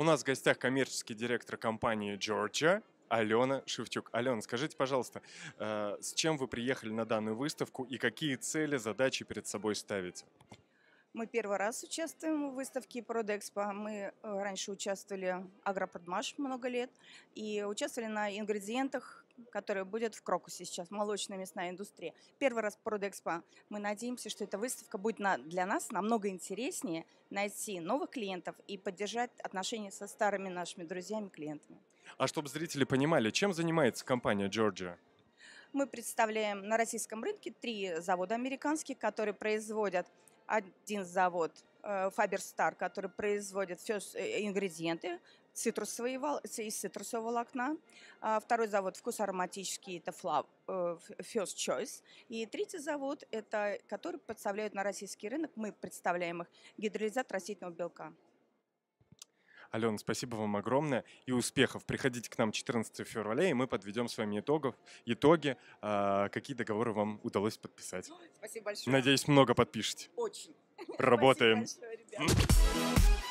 У нас в гостях коммерческий директор компании Georgia Алена Шевчук. Алена, скажите, пожалуйста, э, с чем вы приехали на данную выставку и какие цели, задачи перед собой ставите? Мы первый раз участвуем в выставке Продэкспо. Мы э, раньше участвовали в много лет и участвовали на ингредиентах, которые будут в Крокусе сейчас, молочная мясная индустрия. Первый раз Продэкспо. Мы надеемся, что эта выставка будет на, для нас намного интереснее найти новых клиентов и поддержать отношения со старыми нашими друзьями-клиентами. А чтобы зрители понимали, чем занимается компания Джорджия? Мы представляем на российском рынке три завода американских, которые производят один завод э, Faberstar, который производит все э, ингредиенты цитрусовые, из цитрусового волокна. А второй завод «Вкус ароматический» — это Flav, э, First Choice. И третий завод, это, который представляют на российский рынок, мы представляем их, гидролизат растительного белка. Алена, спасибо вам огромное и успехов. Приходите к нам 14 февраля, и мы подведем с вами итогов, итоги, а, какие договоры вам удалось подписать. Спасибо большое. Надеюсь, много подпишете. Очень. Работаем. Спасибо большое, ребята.